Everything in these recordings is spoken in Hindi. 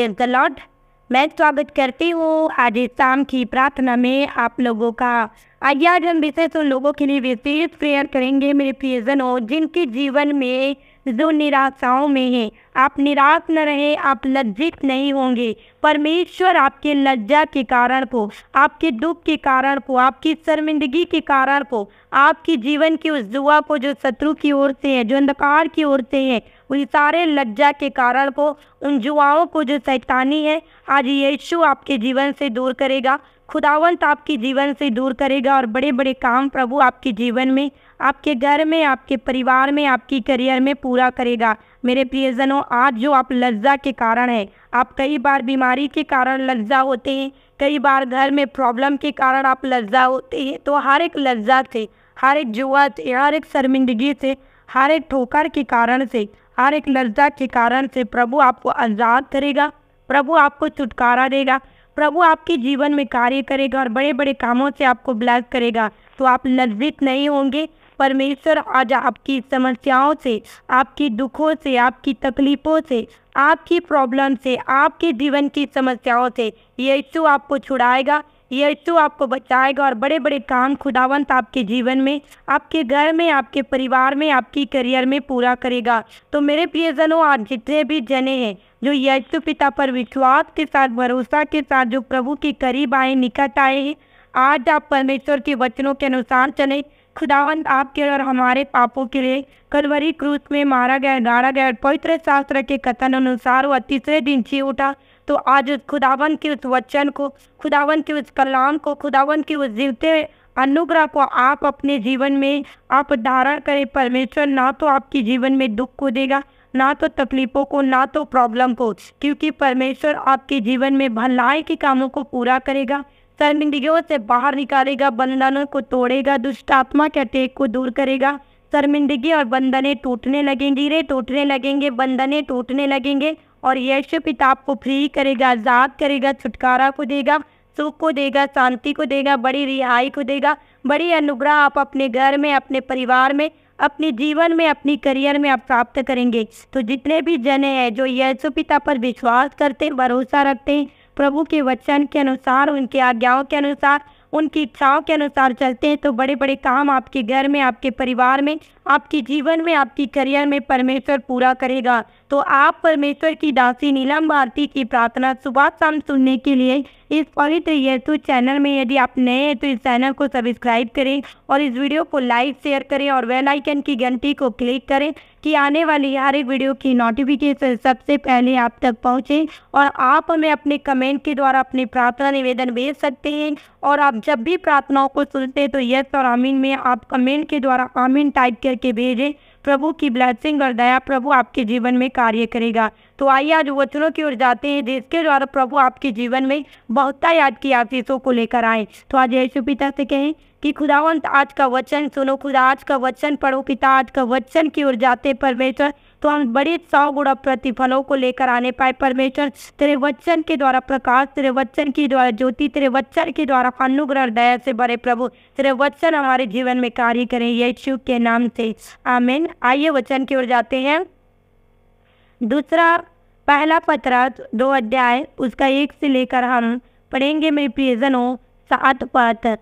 सेव द लॉर्ड मैं स्वागत करती हूँ आज शाम की प्रार्थना में आप लोगों का आज आज हम विशेष उन लोगों के लिए विशेष प्रेयर करेंगे मेरे प्रियजन हो जिनके जीवन में जो निराशाओं में हैं आप निराश न रहे आप लज्जित नहीं होंगे परमेश्वर आपके लज्जा के कारण को आपके दुख के कारण को आपकी शर्मिंदगी के कारण को आपकी जीवन की उस दुआ को जो शत्रु की ओर से है जो अंधकार की ओर से है उन सारे लज्जा के कारण को उन जुआओं को जो सैतानी है आज यीशु आपके जीवन से दूर करेगा खुदावंत आपके जीवन से दूर करेगा और बड़े बड़े काम प्रभु आपके जीवन में आपके घर में आपके परिवार में आपकी करियर में पूरा करेगा मेरे प्रियजनों आज जो आप लज्जा के कारण हैं आप कई बार बीमारी के कारण लज्जा होते हैं कई बार घर में प्रॉब्लम के कारण आप लज्जा होते हैं तो हर एक लज्जा से हर एक जुआ से हर एक शर्मिंदगी से हर एक ठोकर के कारण से हर एक लज्जा के कारण से प्रभु आपको आज़ाद करेगा प्रभु आपको छुटकारा देगा प्रभु आपके जीवन में कार्य करेगा और बड़े बड़े कामों से आपको ब्लैस करेगा तो आप लज्जित नहीं होंगे परमेश्वर आज आपकी समस्याओं से आपकी दुखों से आपकी तकलीफ़ों से आपकी प्रॉब्लम से आपके जीवन की समस्याओं से यीशु आपको छुड़ाएगा यीशु आपको बचाएगा और बड़े बड़े काम खुदावंत आपके जीवन में आपके घर में आपके परिवार में आपकी करियर में पूरा करेगा तो मेरे प्रियजनों आज जितने भी जने हैं जो यीशु पिता पर विश्वास के साथ भरोसा के साथ जो प्रभु के करीब आए निकट आए आज आप परमेश्वर के वचनों के अनुसार चले खुदावंत आपके और हमारे पापों के लिए कलवरी क्रूस में मारा गया डारा गया पवित्र शास्त्र के कथन अनुसार वह तीसरे दिन जी उठा तो आज उस खुदावन के उस वचन को खुदावन के उस कलाम को खुदावन के उस जीवते अनुग्रह को आप अपने जीवन में आप धारण करें परमेश्वर ना तो आपके जीवन में दुख को देगा ना तो तकलीफ़ों को ना तो प्रॉब्लम को क्योंकि परमेश्वर आपके जीवन में भलाई के कामों को पूरा करेगा शर्मिंदगियों से बाहर निकालेगा बंधनों को तोड़ेगा दुष्ट आत्मा के अटैक को दूर करेगा शर्मिंदगी और बंधने टूटने लगेंगे रे टूटने लगेंगे बंधने टूटने लगेंगे और यीशु पिता आपको फ्री करेगा आज़ाद करेगा छुटकारा को देगा सुख को देगा शांति को देगा बड़ी रिहाई को देगा बड़ी अनुग्रह आप अपने घर में अपने परिवार में अपने जीवन में अपनी करियर में आप प्राप्त करेंगे तो जितने भी जने हैं जो यीशु पिता पर विश्वास करते हैं भरोसा रखते हैं प्रभु के वचन के अनुसार उनके आज्ञाओं के अनुसार उनकी इच्छाओं के अनुसार चलते हैं तो बड़े बड़े काम आपके घर में आपके परिवार में आपके जीवन में आपकी करियर में परमेश्वर पूरा करेगा तो आप परमेश्वर की दासी नीलम भारती की प्रार्थना सुबह शाम सुनने के लिए इस पवित्र यीशु चैनल में यदि आप नए हैं तो इस चैनल को सब्सक्राइब करें और इस वीडियो को लाइक शेयर करें और वेल आइकन की घंटी को क्लिक करें कि आने वाली हर एक वीडियो की नोटिफिकेशन सबसे पहले आप तक पहुँचे और आप हमें अपने कमेंट के द्वारा अपनी प्रार्थना निवेदन भेज सकते हैं और आप जब भी प्रार्थनाओं को सुनते हैं तो यस और आमीन में आप कमेंट के द्वारा आमीन टाइप करें करके भेजें प्रभु की ब्लैसिंग और दया प्रभु आपके जीवन में कार्य करेगा तो आइए आज वचनों की ओर जाते हैं जिसके द्वारा प्रभु आपके जीवन में बहुत याद की आशीषों को लेकर आए तो आज यशु पिता से कहें कि खुदावंत आज का वचन सुनो खुदा आज का वचन पढ़ो पिता आज का वचन की ओर जाते परमेश्वर तो हम बड़े सौ गुणा प्रतिफलों को लेकर आने पाए परमेश्वर तेरे वचन के द्वारा प्रकाश तेरे वचन के द्वारा ज्योति तेरे वचन के द्वारा अनुग्रह दया से बड़े प्रभु तेरे वचन हमारे जीवन में कार्य करें ये शिव के नाम से आमिन आइए वचन की ओर जाते हैं दूसरा पहला पत्र दो अध्याय उसका एक से लेकर हम पढ़ेंगे मेरे प्रियजनों सात पात्र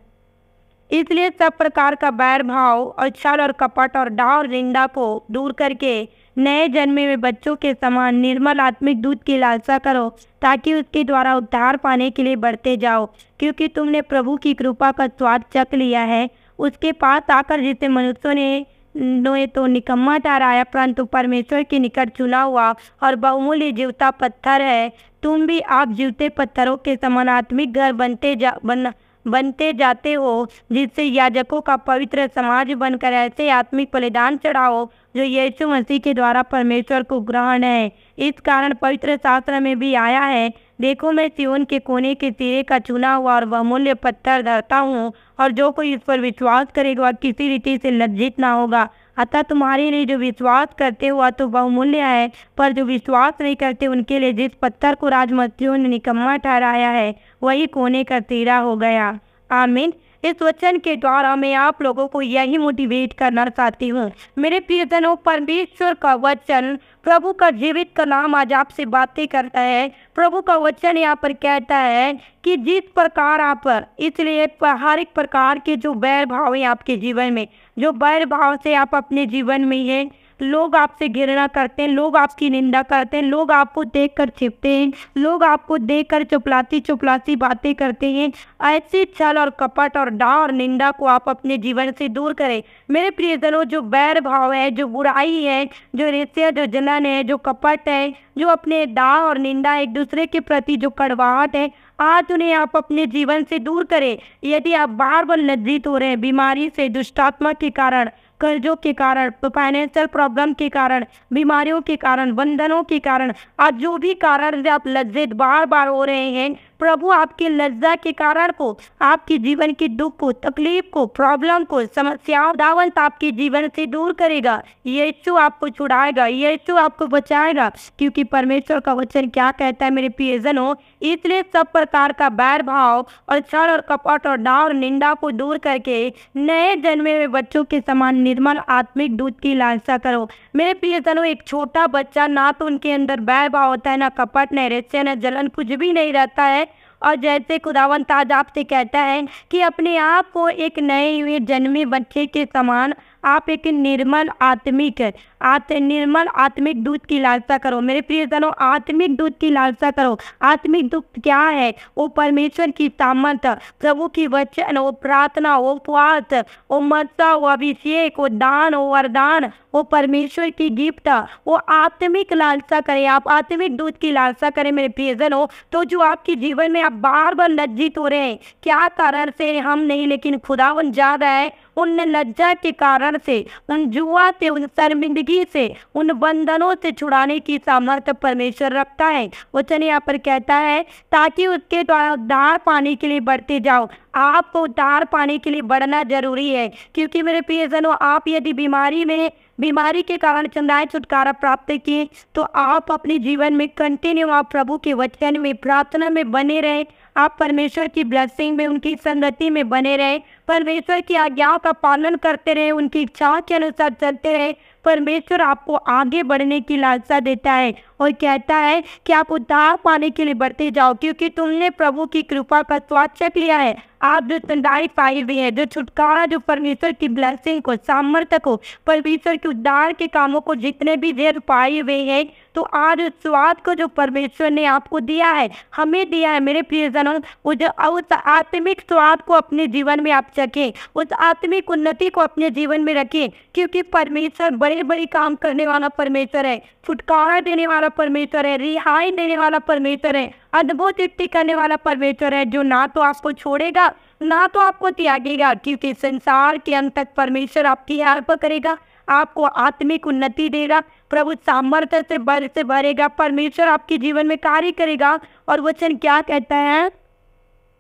इसलिए सब प्रकार का बैर भाव और छल और कपट और डाव और निंदा को दूर करके नए जन्मे हुए बच्चों के समान निर्मल आत्मिक दूध की लालसा करो ताकि उसके द्वारा उद्धार पाने के लिए बढ़ते जाओ क्योंकि तुमने प्रभु की कृपा का स्वाद चख लिया है उसके पास आकर जिसे मनुष्यों ने नोए तो निकम्मा ठहराया परंतु परमेश्वर के निकट चुना हुआ और बहुमूल्य जीवता पत्थर है तुम भी आप जीवते पत्थरों के समान आत्मिक घर बनते जा बन बनते जाते हो जिससे याजकों का पवित्र समाज बनकर ऐसे आत्मिक बलिदान चढ़ाओ जो यीशु मसीह के द्वारा परमेश्वर को ग्रहण है इस कारण पवित्र शास्त्र में भी आया है देखो मैं सिवन के कोने के सिरे का चुना हुआ और बहुमूल्य पत्थर धरता हूँ और जो कोई इस पर विश्वास करेगा किसी रीति से लज्जित ना होगा अतः तुम्हारे लिए जो विश्वास करते हुआ तो बहुमूल्य है पर जो विश्वास नहीं करते उनके लिए जिस पत्थर को राजमंत्रियों ने निकम्मा ठहराया है वही कोने का तीरा हो गया आमिन इस वचन के द्वारा मैं आप लोगों को यही मोटिवेट करना चाहती हूँ मेरे प्रियजनों परमेश्वर का वचन प्रभु का जीवित कलाम आज आपसे बातें करता है प्रभु का वचन यहाँ पर कहता है कि जिस प्रकार आप पर इसलिए हर एक प्रकार के जो बैर भाव है आपके जीवन में जो बैर भाव से आप अपने जीवन में है लोग आपसे घृणा करते हैं लोग आपकी निंदा करते हैं लोग आपको देख कर छिपते हैं लोग आपको देख कर चुपलाती चुपलाती बातें करते हैं ऐसी छल और कपट और डाँ और निंदा को आप अपने जीवन से दूर करें मेरे प्रियजनों जो बैर भाव है जो बुराई है जो रेसिया जो जलन है जो कपट है जो अपने दाँ और निंदा एक दूसरे के प्रति जो कड़वाहट है आज उन्हें आप अपने जीवन से दूर करें यदि आप बार बार लज्जित हो रहे हैं बीमारी से दुष्टात्मा के कारण कर्जों के कारण फाइनेंशियल प्रॉब्लम के कारण बीमारियों के कारण बंधनों के कारण आज जो भी कारण से आप लज्जित बार बार हो रहे हैं प्रभु आपके लज्जा के कारण को आपके जीवन के दुख को तकलीफ को प्रॉब्लम को समस्याओं दावंत आपके जीवन से दूर करेगा यीशु आपको छुड़ाएगा यीशु आपको बचाएगा क्योंकि परमेश्वर का वचन क्या कहता है मेरे प्रियजन हो इसलिए सब प्रकार का बैर भाव और क्षण और कपट और डाव और निंदा को दूर करके नए जन्मे हुए बच्चों के समान निर्मल आत्मिक दूध की लालसा करो मेरे प्रियजनों एक छोटा बच्चा ना तो उनके अंदर बैर भाव होता है ना कपट न रहते न जलन कुछ भी नहीं रहता है और जैसे खुदावन ताज आपसे कहता है कि अपने आप को एक नए हुए जन्मे बच्चे के समान आप एक निर्मल आत्मिक आत्म निर्मल आत्मिक दूध की लालसा करो मेरे प्रियजनों आत्मिक दूध की लालसा करो आत्मिक दूध क्या है वो परमेश्वर की सामर्थ प्रभु की वचन वो प्रार्थना वो उपवास वो मत्सा वो अभिषेक वो दान वो वरदान वो परमेश्वर की गिफ्ट वो आत्मिक लालसा करें आप आत्मिक दूध की लालसा करें मेरे प्रियजन हो तो जो आपके जीवन में आप बार बार लज्जित हो रहे हैं क्या कारण से हम नहीं लेकिन खुदावन जा रहा है उन लज्जा के कारण से उन जुआ से उन शर्मिंदगी जिंदगी से उन बंधनों से छुड़ाने की सामर्थ्य तो परमेश्वर रखता है वचन यहाँ पर कहता है ताकि उसके द्वारा उद्धार पाने के लिए बढ़ते जाओ आपको उद्धार पाने के लिए बढ़ना जरूरी है क्योंकि मेरे प्रियजनों आप यदि बीमारी में बीमारी के कारण चंदाए छुटकारा प्राप्त किए तो आप अपने जीवन में कंटिन्यू आप प्रभु के वचन में प्रार्थना में बने रहें आप परमेश्वर की ब्लेसिंग में उनकी संगति में बने रहें परमेश्वर की आज्ञाओं का पालन करते रहें उनकी इच्छाओं के अनुसार चलते रहें परमेश्वर आपको आगे बढ़ने की लालसा देता है और कहता है कि आप उद्धार पाने के लिए बढ़ते जाओ क्योंकि तुमने प्रभु की कृपा का स्वाद चख लिया है आप जो तंदाई पाई हुई है जो छुटकारा जो परमेश्वर की ब्लैसिंग को सामर्थ्य को परमेश्वर के उद्धार के कामों को जितने भी देर पाए हुए हैं तो आज उस स्वाद को जो परमेश्वर ने आपको दिया है हमें दिया है मेरे प्रियजनों उस आत्मिक स्वाद को अपने जीवन में आप चखें उस आत्मिक उन्नति को अपने जीवन में रखें क्योंकि परमेश्वर बड़े बड़े काम करने वाला परमेश्वर है छुटकारा देने वाला वाला परमेश्वर है रिहाई देने वाला परमेश्वर है अद्भुत युक्ति करने वाला परमेश्वर है जो ना तो आपको छोड़ेगा ना तो आपको त्यागेगा क्योंकि संसार के अंत तक परमेश्वर आपकी हेल्प करेगा आपको आत्मिक उन्नति देगा प्रभु सामर्थ्य से बर से भरेगा परमेश्वर आपके जीवन में कार्य करेगा और वचन क्या कहता है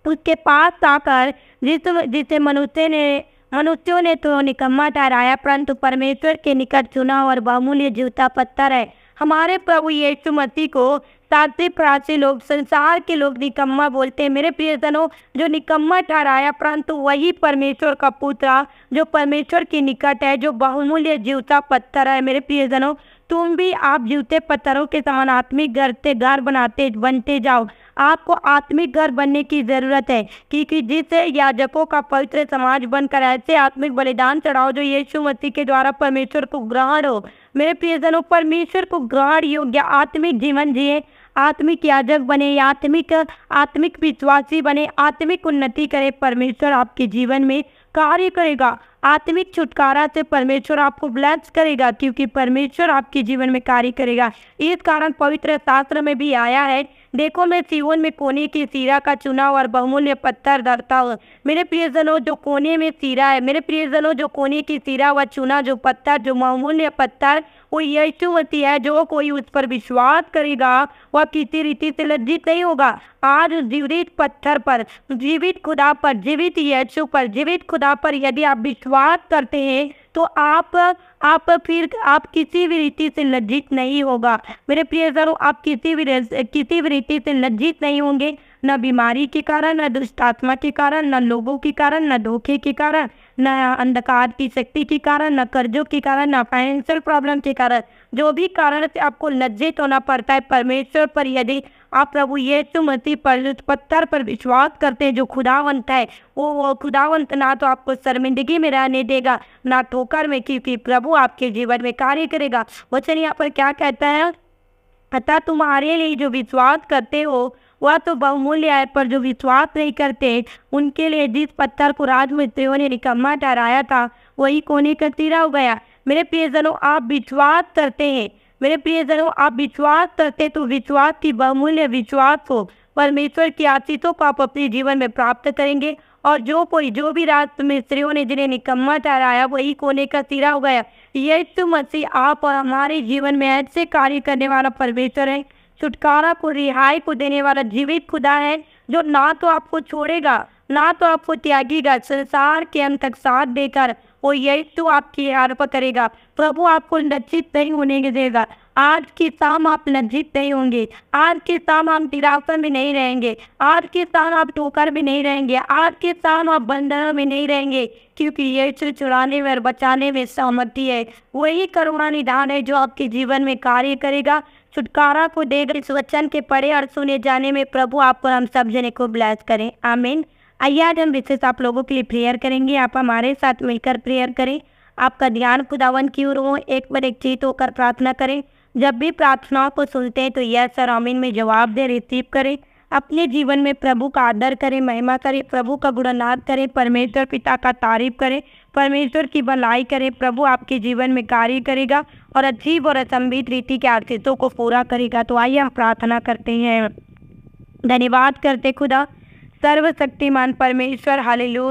उसके पास आकर जिस जिसे मनुष्य ने मनुष्यों ने तो निकम्मा ठहराया परंतु परमेश्वर के निकट चुना और बहुमूल्य जूता पत्थर है हमारे प्रभु यीशु मसीह को सातवें प्राची लोग संसार के लोग निकम्मा बोलते हैं मेरे प्रियजनों जो निकम्मा ठहराया परंतु वही परमेश्वर का पुत्र जो परमेश्वर की निकट है जो बहुमूल्य जीवता पत्थर है मेरे प्रियजनों तुम भी आप जूते पत्थरों के समान आत्मिक घर से घर बनाते बनते जाओ आपको आत्मिक घर बनने की ज़रूरत है क्योंकि जिस याजकों का पवित्र समाज बनकर ऐसे आत्मिक बलिदान चढ़ाओ जो यीशु मसीह के द्वारा परमेश्वर को ग्रहण हो मेरे प्रियजनों परमेश्वर को ग्रहण योग्य आत्मिक जीवन जिए आत्मिक याजक बने आत्मिक आत्मिक विश्वासी बने आत्मिक उन्नति करें परमेश्वर आपके जीवन में कार्य करेगा आत्मिक छुटकारा से परमेश्वर आपको ब्लैस करेगा क्योंकि परमेश्वर आपके जीवन में कार्य करेगा इस कारण पवित्र शास्त्र में भी आया है देखो मैं सीवन में कोने की सीरा का चुनाव और बहुमूल्य पत्थर धरता हूँ मेरे प्रियजनों जो कोने में सीरा है मेरे प्रियजनों जो कोने की सीरा व चुना जो पत्थर जो बहुमूल्य पत्थर वो ऐसी मसीह है जो कोई उस पर विश्वास करेगा वह किसी रीति से लज्जित नहीं होगा आज जीवित पत्थर पर जीवित खुदा पर जीवित यीशु पर जीवित खुदा पर यदि आप विश्वास करते हैं तो आप आप फिर आप किसी भी रीति से लज्जित नहीं होगा मेरे प्रिय सर आप किसी भी किसी भी रीति से लज्जित नहीं होंगे न बीमारी के कारण न दुष्ट आत्मा के कारण न लोगों के कारण न धोखे के कारण न अंधकार की शक्ति के कारण न कर्जों के कारण न फाइनेंशियल प्रॉब्लम के कारण जो भी कारण से आपको लज्जित होना पड़ता है परमेश्वर पर यदि आप प्रभु ये मसीह पर पत्थर पर विश्वास करते हैं जो खुदावंत है वो वो खुदावंत ना तो आपको शर्मिंदगी में रहने देगा ना ठोकर में क्योंकि प्रभु आपके जीवन में कार्य करेगा वचन यहाँ पर क्या कहता है अतः तुम्हारे लिए जो विश्वास करते हो वह तो बहुमूल्य है पर जो विश्वास नहीं करते उनके लिए जिस पत्थर को राजमिस्त्रियों ने निकम्मा ठहराया था वही कोने का तीरा हो गया मेरे प्रियजनों आप विश्वास करते हैं मेरे प्रियजनों आप विश्वास करते तो विश्वास की बहुमूल्य विश्वास हो परमेश्वर की आशीषों को आप अपने जीवन में प्राप्त करेंगे और जो कोई जो भी राजमिस्त्रियों मिस्त्रियों ने जिन्हें निकम्मा ठहराया वही कोने का सिरा हो गया यीशु मसीह आप और हमारे जीवन में ऐसे कार्य करने वाला परमेश्वर है छुटकारा को रिहाई को देने वाला जीवित खुदा है जो ना तो आपको छोड़ेगा ना तो आपको त्यागीगा संसार के अंत तक साथ देकर वो यही तो आपकी यार पर करेगा प्रभु आपको लज्जित नहीं होने के देगा आज की शाम आप लज्जित नहीं होंगे आज की शाम आप निराशा में नहीं रहेंगे आज की शाम आप ठोकर में नहीं रहेंगे आज की शाम आप बंधनों में नहीं रहेंगे क्योंकि चुन चुराने में और बचाने में सहमति है वही करुणा निदान है जो आपके जीवन में कार्य करेगा छुटकारा को देकर इस वचन के पढ़े और सुने जाने में प्रभु आपको हम सब जने को ब्लैस करें आमीन आइए आज हम विशेष आप लोगों के लिए प्रेयर करेंगे आप हमारे साथ मिलकर प्रेयर करें आपका ध्यान खुदावन की ओर हो एक बार एक चीत होकर प्रार्थना करें जब भी प्रार्थनाओं को सुनते हैं तो यह सर अमीन में जवाब दें रिसीव करें अपने जीवन में प्रभु का आदर करें महिमा करें प्रभु का गुणनाद करें परमेश्वर पिता का तारीफ करें परमेश्वर की भलाई करें प्रभु आपके जीवन में कार्य करेगा और अजीब और असंभित रीति के आर्थितों को पूरा करेगा तो आइए हम प्रार्थना करते हैं धन्यवाद करते खुदा सर्वशक्तिमान परमेश्वर हालेलुया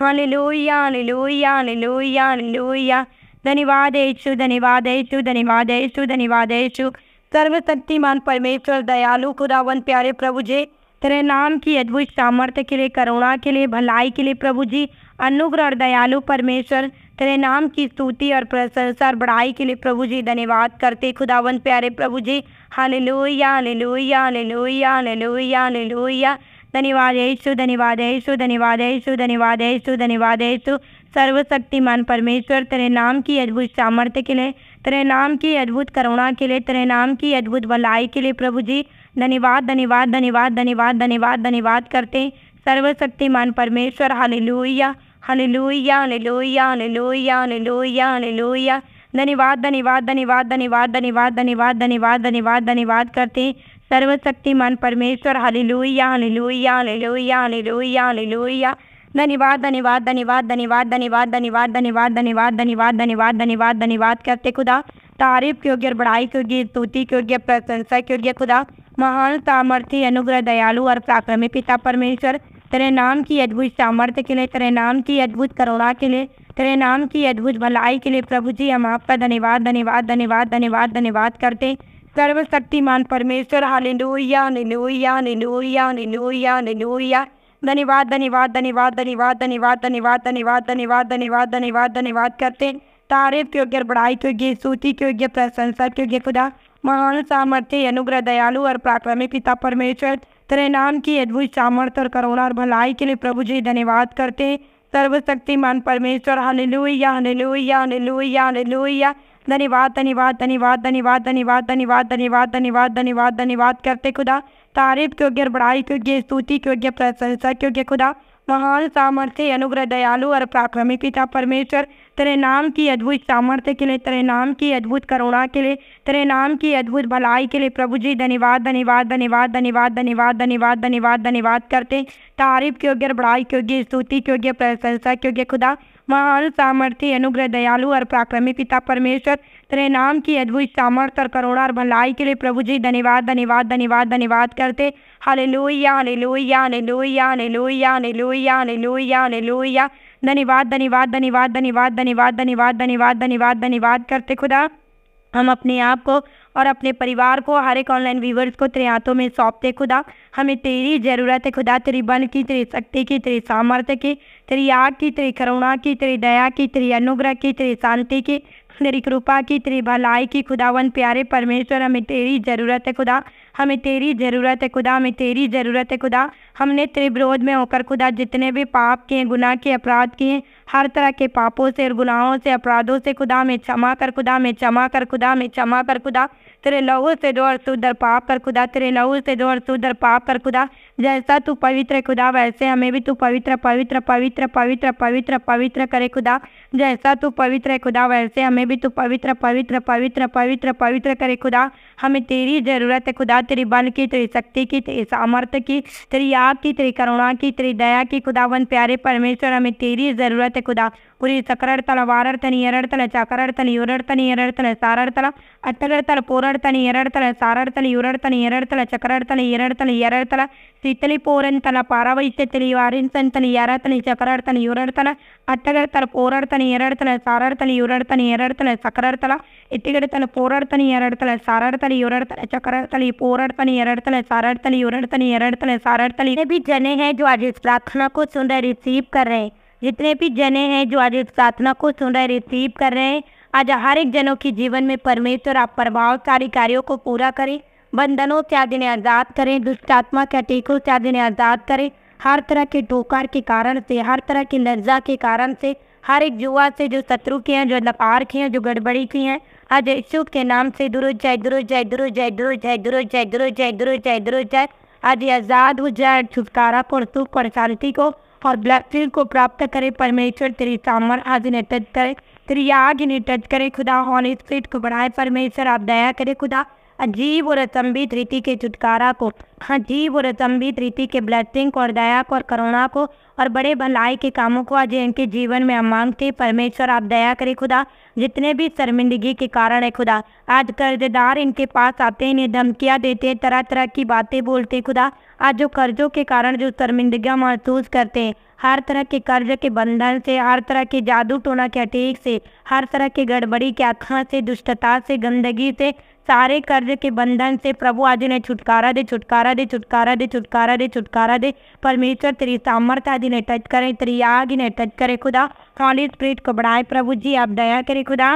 लोहिया हालेलुया हालेलुया हालेलुया लोहिया धन्यवाद यीशु धन्यवाद यीशु धन्यवाद यीशु धन्यवाद यीशु सर्वशक्तिमान परमेश्वर दयालु खुदावन प्यारे प्रभु जी तेरे नाम की अद्भुत सामर्थ्य के लिए करुणा के लिए भलाई के लिए प्रभु जी अनुग्रह और दयालु परमेश्वर तेरे नाम की स्तुति और प्रशंसा और बढ़ाई के लिए प्रभु जी धन्यवाद करते खुदावन प्यारे प्रभु जी हाले लोहिया हाले लोहिया हाले लोहिया हाले लोहिया हाले लोहिया धन्यवादेशु धन्यवादेशु धन्यवादेशु धन्यवादेशु धन्यवादेशु सर्वशक्तिमान परमेश्वर तेरे नाम की अद्भुत सामर्थ्य के लिए तेरे नाम की अद्भुत करुणा के लिए तेरे नाम की अद्भुत भलाई के लिए प्रभु जी धन्यवाद धन्यवाद धन्यवाद धन्यवाद धन्यवाद धन्यवाद करते हैं सर्वशक्तिमान परमेश्वर hallelujah hallelujah hallelujah hallelujah hallelujah hallelujah धन्यवाद धन्यवाद धन्यवाद धन्यवाद धन्यवाद धन्यवाद धन्यवाद धन्यवाद धन्यवाद करते हैं सर्वशक्तिमान परमेश्वर hallelujah hallelujah hallelujah hallelujah hallelujah धन्यवाद धन्यवाद धन्यवाद धन्यवाद धन्यवाद धन्यवाद धन्यवाद धन्यवाद धन्यवाद धन्यवाद धन्यवाद धन्यवाद करते खुदा तारीफ की और बढ़ाई की स्तुति की प्रशंसा की खुदा महान सामर्थ्य अनुग्रह दयालु और प्राक्रमिक पिता परमेश्वर तेरे नाम की अद्भुत सामर्थ्य के लिए तेरे नाम की अद्भुत करुणा के लिए तेरे नाम की अद्भुत भलाई के लिए प्रभु जी हम आपका धन्यवाद धन्यवाद धन्यवाद धन्यवाद धन्यवाद करते सर्वशक्तिमान परमेश्वर हालेलुया निलुया निलुया निलुया निलुया धन्यवाद धन्यवाद धन्यवाद धन्यवाद धन्यवाद धन्यवाद धन्यवाद धन्यवाद धन्यवाद धन्यवाद धन्यवाद करते हैं तारीफ के योग्य बढ़ाई के योग्य सूची के योग्य प्रशंसा के योग्य खुदा महान सामर्थ्य अनुग्रह दयालु और प्राक्रमिक पिता परमेश्वर तेरे नाम की अद्भुत सामर्थ्य और करुणा और भलाई के लिए प्रभु जी धन्यवाद करते हैं सर्वशक्तिमान परमेश्वर हनलुया हनलुया हनलुया हनलुया धन्यवाद धन्यवाद धन्यवाद धन्यवाद धन्यवाद धन्यवाद धन्यवाद धन्यवाद धन्यवाद धन्यवाद करते खुदा तारीफ क्योंकि बड़ाई क्योंकि स्तुति क्योंकि प्रशंसा क्योंकि खुदा महान सामर्थ्य अनुग्रह दयालु और पराक्रमी पिता परमेश्वर तेरे नाम की अद्भुत सामर्थ्य के लिए तेरे नाम की अद्भुत करुणा के लिए तेरे नाम की अद्भुत भलाई के लिए प्रभु जी धन्यवाद धन्यवाद धन्यवाद धन्यवाद धन्यवाद धन्यवाद धन्यवाद धन्यवाद करते तारीफ के योग्य बड़ाई के योग्य स्तुति के योग्य प्रशंसा के योग्य खुदा महान सामर्थ्य अनुग्रह दयालु और पराक्रमी पिता परमेश्वर तेरे नाम की अद्भुत सामर्थ और करुणा और भलाई के लिए प्रभु जी धन्यवाद धन्यवाद धन्यवाद धन्यवाद करते हले लोहिया हले लोहिया हले लोहिया हले लोहिया हले लोहिया हले लोहिया हले लोहिया धन्यवाद धन्यवाद धन्यवाद धन्यवाद धन्यवाद धन्यवाद धन्यवाद धन्यवाद धन्यवाद करते खुदा हम अपने आप को और अपने परिवार को हर एक ऑनलाइन व्यूवर्स को तेरे हाथों में सौंपते खुदा हमें तेरी ज़रूरत है खुदा तेरी बल की तेरी शक्ति की तेरी सामर्थ्य की तेरी आग की तेरी करुणा की तेरी दया की तेरी अनुग्रह की तेरी शांति की तेरी कृपा की तेरी भलाई की खुदावन प्यारे परमेश्वर हमें तेरी ज़रूरत है खुदा हमें तेरी ज़रूरत है खुदा हमें तेरी ज़रूरत है खुदा हमने तेरे विरोध में होकर खुदा जितने भी पाप किए गुनाह के अपराध किए हर तरह के पापों से और गुनाहों से अपराधों से खुदा में क्षमा कर खुदा में क्षमा कर खुदा में क्षमा कर खुदा तेरे लहू से दो और सुधर पाप कर खुदा तेरे लहू से दो और सुधर पाप कर खुदा जैसा तू पवित्र खुदा वैसे हमें भी तू पवित्र पवित्र पवित्र पवित्र पवित्र पवित्र करे खुदा जैसा तू पवित्र खुदा वैसे हमें भी तू पवित्र पवित्र पवित्र पवित्र पवित्र करे खुदा हमें तेरी ज़रूरत है खुदा तेरी बल की तेरी शक्ति की तेरी सामर्थ्य की तेरी आग की तेरी करुणा की तेरी दया की खुदावन प्यारे परमेश्वर हमें तेरी ज़रूरत है खुदा पूरी तल तल तल तल तनी तनी तनी तल ಸಕರಡ್ತಳ तनी ಎರಡ್ತಳ तल ಇವರಾಡ್ತಾನೆ तनी ಸಾರಾಡ್ತಳ तनी ಪೋರಾಡ್ತಾನೆ तल ಸಾರಾಡ್ತಾನೆ तनी ಎರಡ್ತಳ तल ಎರಡ್ತಳ तल तीतली तन पारवैत्यन तन यार चक्रन इवरतन अट्टन पोराड़न इरातन सारड़न इवरतन इरातन सकड़ इतिगड़न पोराड़न इरातन सारड़न इवरतन चक्रन पोराड़न इरातन सारड़न इवरतन इरातन सारड़न इतने भी जने हैं जो आज इस प्रार्थना को सुन रहे रिसीव कर रहे हैं जितने भी जने हैं जो आज इस प्रार्थना को सुन रहे रिसीव कर रहे हैं आज हर एक जनों के जीवन में परमेश्वर आप प्रभावकारी कार्यों को पूरा करें बंधनों से आदि आज़ाद करें दुष्ट आत्मा के टीकों से आदि आज़ाद करें हर तरह के ठोकर के कारण से हर तरह की लज्जा के कारण से हर एक युवा से जो शत्रु के हैं जो लपार के हैं जो गड़बड़ी की हैं आज यशु के नाम से दुरो जय दुरो जय दुरो जय दुरो जय दुरो जय दुरो जय दुरो जय दुरो जय आज आज़ाद हो जाए छुटकारा को सुख और शांति को और ब्लैसिंग को प्राप्त करे परमेश्वर तेरी सामर आज इन्हें टच करे तेरी आग इन्हें टच करे खुदा हॉन स्पीड को बढ़ाए परमेश्वर आप दया करे खुदा अजीब और अचंबित रीति के छुटकारा को अजीब और अचंबित रीति के को और दया को और करुणा को और बड़े भलाई के कामों को आज इनके जीवन में हम मांगते परमेश्वर आप दया करे खुदा जितने भी शर्मिंदगी के कारण है खुदा आज कर्जदार इनके पास आते हैं इन्हें धमकियाँ देते हैं तरह तरह की बातें बोलते खुदा आज जो कर्जों के कारण जो शर्मिंदगियाँ महसूस करते हैं हर तरह के कर्ज के बंधन से हर तरह के जादू टोना के अटेक से हर तरह के गड़बड़ी के आखा से दुष्टता से गंदगी से सारे कर्ज के बंधन से प्रभु आज उन्हें छुटकारा दे छुटकारा दे छुटकारा दे छुटकारा दे छुटकारा दे परमेश्वर तेरी सामर्थ्य आदि ने टच करें तेरी आग इन्हें टच करे खुदा हॉली स्प्रिट को बढ़ाए प्रभु जी आप दया करें खुदा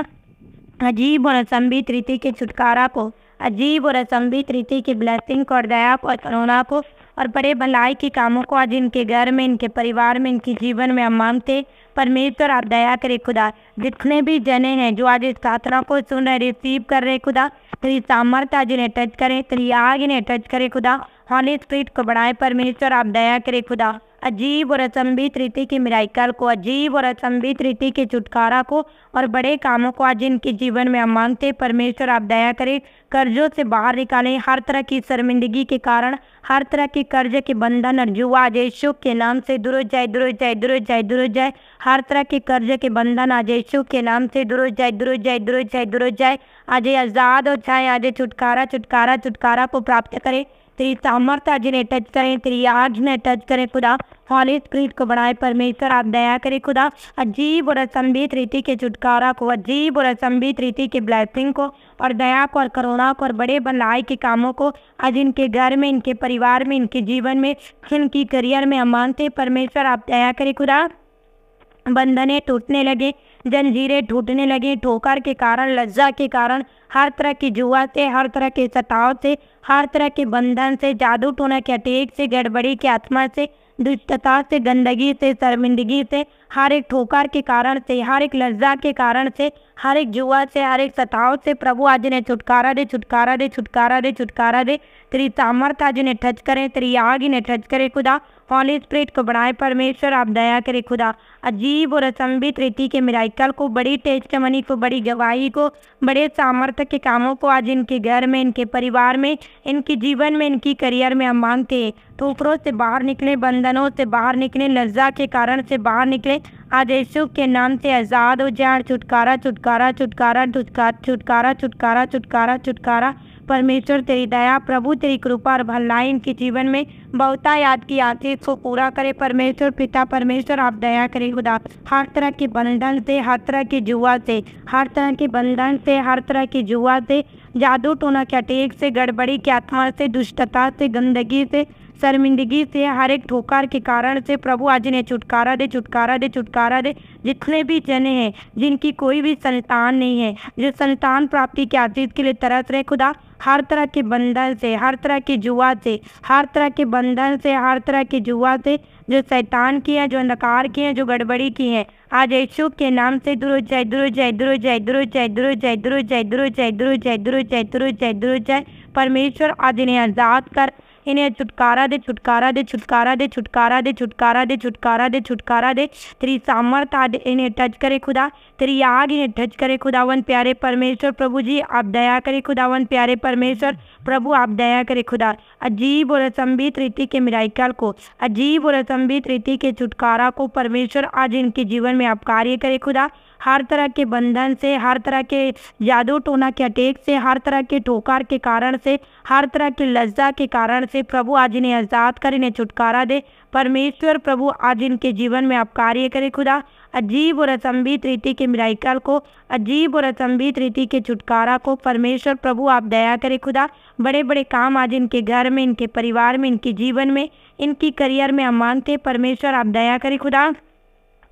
अजीब और असंभित रीति के छुटकारा को अजीब और असंभित रीति की ब्लैसिंग को और दया को और करुणा को और बड़े भलाई के कामों को आज इनके घर में इनके परिवार में इनके जीवन में हम मांगते परमेश्वर आप दया करे खुदा जितने भी जने हैं जो आज इस प्रार्थना को सुन रहे रिसीव कर रहे खुदा तेरी सामर्थ्य आज इन्हें टच करे तेरी आग इन्हें टच करे खुदा हॉली स्ट्रीट को बढ़ाए परमेश्वर आप दया करे खुदा अजीब और अचंभित रीति की मिराइकल को अजीब और अचंभित रीति के छुटकारा को और बड़े कामों को आज इनके जीवन में हम मांगते परमेश्वर आप दया करें कर्जों से बाहर निकालें हर तरह की शर्मिंदगी के कारण हर तरह के कर्ज के बंधन और जुआ आज यशु के नाम से दुरुज जाए दुरुज जाए दुरुज जाए दुरुज जाए हर तरह के कर्ज के बंधन आज यशु के नाम से दूर जाए दुरुज जाए दुरुज जाए दुरुज जाए आज आज़ाद हो जाए आज छुटकारा छुटकारा छुटकारा को प्राप्त करें तेरी सामर्थ्य आज ने टच करें तेरी आज ने टच करें खुदा हॉली स्प्रीट को बनाए परमेश्वर आप दया करें खुदा अजीब और असंभित रीति के छुटकारा को अजीब और असंभित रीति के ब्लैसिंग को और दया को और करुणा को और बड़े भलाई के कामों को आज इनके घर में इनके परिवार में इनके जीवन में इनकी करियर में हम मानते परमेश्वर आप दया करें खुदा बंधने टूटने लगे जंजीरें टूटने लगे ठोकर के कारण लज्जा के कारण हर तरह की जुआ से हर तरह के सताव से हर तरह के बंधन से जादू टोना के अटेक से गड़बड़ी के आत्मा से दुष्टता से गंदगी से शर्मिंदगी से हर एक ठोकर के कारण से हर एक लज्जा के कारण से हर एक जुआ से हर एक सताव से प्रभु आज ने छुटकारा दे छुटकारा दे छुटकारा दे छुटकारा दे तेरी सामर्थ आज ने ठच करे तेरी आग इन्हें ठच करे खुदा हौली स्प्रिट को बढ़ाए परमेश्वर आप दया करें खुदा अजीब और असंभित रीति के मिराइकल को बड़ी टेस्ट मनी को बड़ी गवाही को बड़े सामर्थ्य के कामों को आज इनके घर में इनके परिवार में इनके जीवन में इनकी करियर में हम मांगते हैं टूकरों तो से बाहर निकले बंधनों से बाहर निकले लज्जा के कारण से बाहर निकले आज यशु के नाम से आज़ाद हो जाए छुटकारा छुटकारा छुटकारा छुटकारा छुटकारा छुटकारा छुटकारा छुटकारा परमेश्वर तेरी दया प्रभु तेरी कृपा और भलाई इनके जीवन में बहुता याद की आती है पूरा करे परमेश्वर पिता परमेश्वर आप दया करे खुदा हर तरह के बंधन से हर तरह के जुआ से हर तरह के बंधन से हर तरह के जुआ से जादू टोना के अटेक से गड़बड़ी के आत्मा से दुष्टता से गंदगी से शर्मिंदगी से हर एक ठोकर के कारण से प्रभु आज ने छुटकारा दे छुटकारा दे छुटकारा दे जितने भी जने हैं जिनकी कोई भी संतान नहीं है जो संतान प्राप्ति के आतीत के लिए तरस रहे खुदा हर तरह के बंधन से हर तरह के जुआ से हर तरह के बंधन से हर तरह के जुआ से जो शैतान की है जो अंधकार की है जो गड़बड़ी की है आज यशु के नाम से दुरु जय दुरु जय दुरु जय दुरु जय दुरु जय दुरु जय दुरु जय दुरु जय दुरु जय दुरु जय दुरु जय परमेश्वर आज इन्हें आज़ाद कर इन्हें छुटकारा दे छुटकारा दे छुटकारा दे छुटकारा दे छुटकारा दे छुटकारा दे छुटकारा दे तेरी सामर्थ आदि इन्हें टच करे खुदा तेरी आग इन्हें टच करे खुदावन प्यारे परमेश्वर प्रभु जी आप दया करे खुदावन प्यारे परमेश्वर प्रभु आप दया करे खुदा अजीब और असंभित रीति के मिराइकल को अजीब और असंभित रीति के छुटकारा को परमेश्वर आज इनके जीवन में आप कार्य करे खुदा हर तरह के बंधन से हर तरह के जादू टोना के अटैक से हर तरह के ठोकार के कारण से हर तरह की लज्जा के कारण से प्रभु आज इन्हें आज़ाद कर इन्हें छुटकारा दे परमेश्वर प्रभु आज इनके जीवन में आप कार्य करें खुदा अजीब और असंभित रीति के मिराइकल को अजीब और असंभित रीति के छुटकारा को परमेश्वर प्रभु आप दया करें खुदा बड़े बड़े काम आज इनके घर में इनके परिवार में इनके जीवन में इनकी करियर में हम मानते परमेश्वर आप दया करें खुदा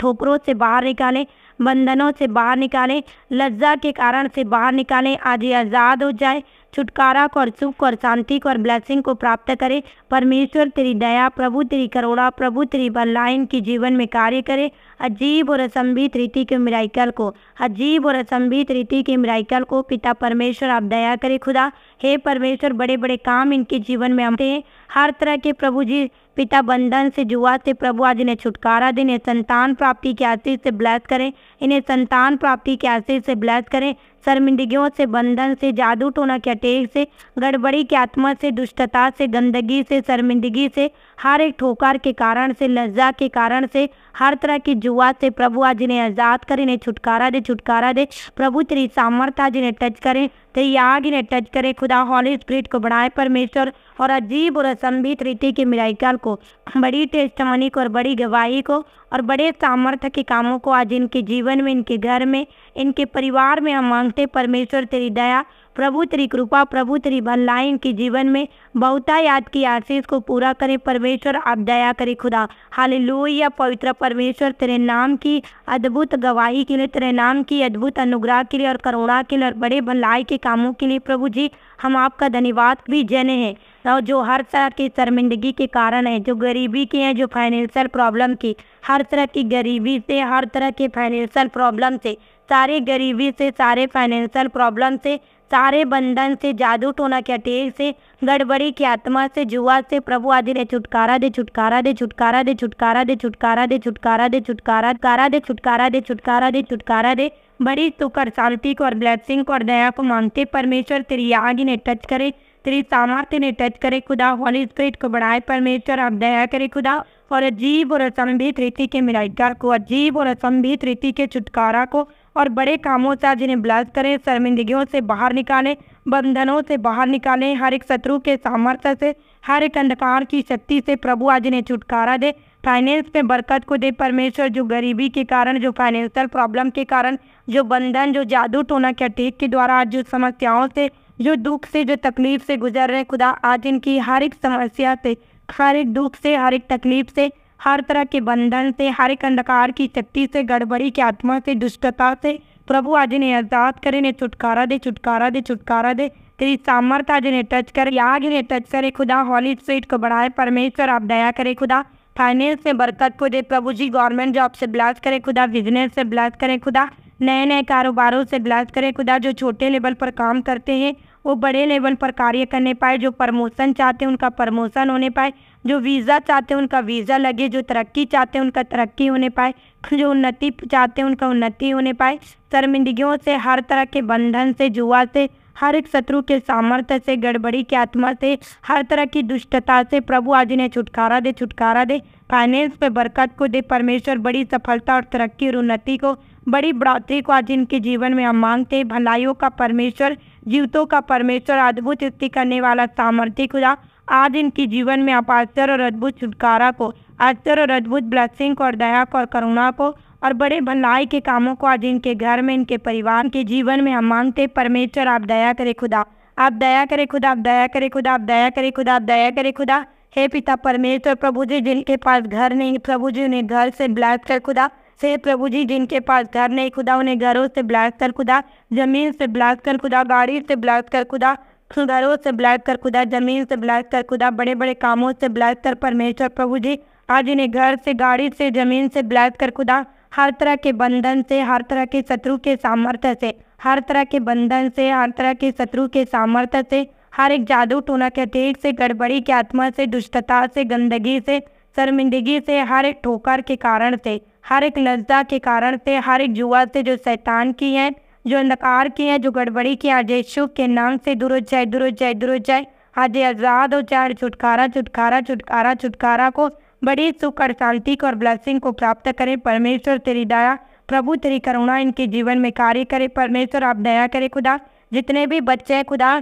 ठोकरों से बाहर निकालें बंधनों से बाहर निकालें लज्जा के कारण से बाहर निकालें आज ये आज़ाद हो जाए छुटकारा को और सुख को और शांति को और ब्लैसिंग को प्राप्त करें परमेश्वर तेरी दया प्रभु तेरी करोड़ा प्रभु तेरी बल्लाइन की जीवन में कार्य करे अजीब और असंभित रीति के मिराइकल को अजीब और असंभित रीति के मिराइकल को पिता परमेश्वर आप दया करें खुदा हे परमेश्वर बड़े बड़े काम इनके जीवन में आते हैं हर तरह के प्रभु जी पिता बंधन से जुआ से प्रभु आज इन्हें छुटकारा दें इन्हें संतान प्राप्ति के आशीष से ब्लैस करें इन्हें संतान प्राप्ति के आशीष से ब्लैस करें शर्मिंदगियों से बंधन से जादू टोना के अटेक से गड़बड़ी की आत्मा से दुष्टता से गंदगी से शर्मिंदगी से हर एक ठोकर के कारण से लज्जा के कारण से हर तरह की जुआ से प्रभु आज इन्हें आज़ाद करें इन्हें छुटकारा दे छुटकारा दे प्रभु तेरी सामर्थ्य आज इन्हें टच करें याद ही टच करे खुदा हॉली स्प्रिट को बढ़ाए परमेश्वर और अजीब और असंभित रीति की मिराइकल को बड़ी टेस्टमनी को और बड़ी गवाही को और बड़े सामर्थ्य के कामों को आज इनके जीवन में इनके घर में इनके परिवार में हम मांगते परमेश्वर तेरी दया प्रभु तेरी कृपा प्रभु तेरी भलाई इनके जीवन में बहुता याद की आशीष को पूरा करें परमेश्वर आप दया करें खुदा हाल लोहिया पवित्र परमेश्वर तेरे नाम की अद्भुत गवाही के लिए तेरे नाम की अद्भुत अनुग्रह के लिए और करुणा के लिए और बड़े भलाई के कामों के लिए प्रभु जी हम आपका धन्यवाद भी जने हैं और जो हर तरह की शर्मिंदगी के कारण है जो गरीबी की है जो फाइनेंशियल प्रॉब्लम की हर तरह की गरीबी से हर तरह के फाइनेंशियल प्रॉब्लम से सारे गरीबी से सारे फाइनेंशियल प्रॉब्लम से सारे बंधन से जादू टोना के अटेर से गड़बड़ी की आत्मा से जुआ से प्रभु आदि ने छुटकारा दे छुटकारा दे छुटकारा दे छुटकारा दे छुटकारा दे छुटकारा दे छुटकारा कारा दे छुटकारा दे छुटकारा दे छुटकारा दे बड़ी सुख और शांति को और ब्लैसिंग को और दया को मांगते परमेश्वर तेरी आग ने टच करे तेरी सामर्थ्य ने टच करे खुदा हॉली स्पिरिट को बढ़ाए परमेश्वर आप दया करे खुदा और अजीब और असंभित रीति के मिराइटर को अजीब और असंभित रीति के छुटकारा को और बड़े कामों से आज इन्हें ब्लास्ट करें शर्मिंदगियों से बाहर निकालें बंधनों से बाहर निकालें हर एक शत्रु के सामर्थ्य से हर एक अंधकार की शक्ति से प्रभु आज इन्हें छुटकारा दे फाइनेंस में बरकत को दे परमेश्वर जो गरीबी के कारण जो फाइनेंशियल प्रॉब्लम के कारण जो बंधन जो जादू टोना के अटैक के द्वारा आज जो समस्याओं से जो दुख से जो तकलीफ से गुजर रहे खुदा आज इनकी हर एक समस्या से हर एक दुख से हर एक तकलीफ से हर तरह के बंधन से हर एक अंधकार की शक्ति से गड़बड़ी की आत्मा से दुष्टता से प्रभु आज इन्हें आजाद कर इन्हें छुटकारा दे छुटकारा दे छुटकारा दे तेरी सामर्थ्य आज इन्हें टच कर याग इन्हें टच करे खुदा हॉली स्वीट को बढ़ाए परमेश्वर आप दया करे खुदा फाइनेंस में बरकत को दे प्रभु जी गवर्नमेंट जॉब से ब्लास्ट करे खुदा बिजनेस से ब्लास्ट करे खुदा नए नए कारोबारों से ब्लास्ट करे खुदा जो छोटे लेवल पर काम करते हैं वो बड़े लेवल पर कार्य करने पाए जो प्रमोशन चाहते हैं उनका प्रमोशन होने पाए जो वीज़ा चाहते हैं उनका वीज़ा लगे जो तरक्की चाहते हैं उनका तरक्की होने पाए जो उन्नति चाहते हैं उनका उन्नति होने पाए शर्मिंदगियों से हर तरह के बंधन से जुआ से हर एक शत्रु के सामर्थ्य से गड़बड़ी के आत्मा से हर तरह की दुष्टता से प्रभु आज इन्हें छुटकारा दे छुटकारा दे फाइनेंस पे बरकत को दे परमेश्वर बड़ी सफलता और तरक्की और उन्नति को बड़ी बढ़ोतरी को आज इनके जीवन में हम मांगते हैं भलाइयों का परमेश्वर जीवतों का परमेश्वर अद्भुत स्तुति करने वाला सामर्थ्य खुदा आज इनके जीवन में आप आश्चर्य और अद्भुत छुटकारा को आश्चर्य और अद्भुत ब्लसिंग को और दया को और करुणा को और बड़े भलाई के कामों को आज इनके घर में इनके परिवार के जीवन में हम मांगते परमेश्वर आप दया करे खुदा आप दया करे खुदा आप दया करे खुदा आप दया करे खुदा आप दया करे खुदा हे पिता परमेश्वर प्रभु जी जिनके पास घर नहीं प्रभु जी उन्हें घर से ब्लैस कर खुदा से प्रभु जी जिनके पास घर नहीं खुदा उन्हें घरों से ब्लैक कर खुदा ज़मीन से ब्लैक कर खुदा गाड़ी से ब्लैक कर खुदा घरों से ब्लैक कर खुदा ज़मीन से ब्लैक कर खुदा बड़े बड़े कामों से ब्लैक कर परमेश्वर प्रभु जी आज इन्हें घर से गाड़ी से ज़मीन से ब्लैक कर खुदा हर तरह के बंधन से हर तरह के शत्रु के सामर्थ्य से हर तरह के बंधन से हर तरह के शत्रु के सामर्थ्य से हर एक जादू टोना के अतीत से गड़बड़ी के आत्मा से दुष्टता से गंदगी से शर्मिंदगी से हर एक ठोकर के कारण से हर एक लज्जा के कारण से हर एक जुआ से जो शैतान की है जो अंधकार की हैं जो गड़बड़ी की आज यशु के नाम से दुरुज जाए दुरुज जाए दुरुज जाए आज आज़ाद हो जाए छुटकारा छुटकारा छुटकारा छुटकारा को बड़ी सुख और शांति को और ब्लैसिंग को प्राप्त करें परमेश्वर तेरी दया प्रभु तेरी करुणा इनके जीवन में कार्य करे परमेश्वर आप दया करें खुदा जितने भी बच्चे हैं खुदा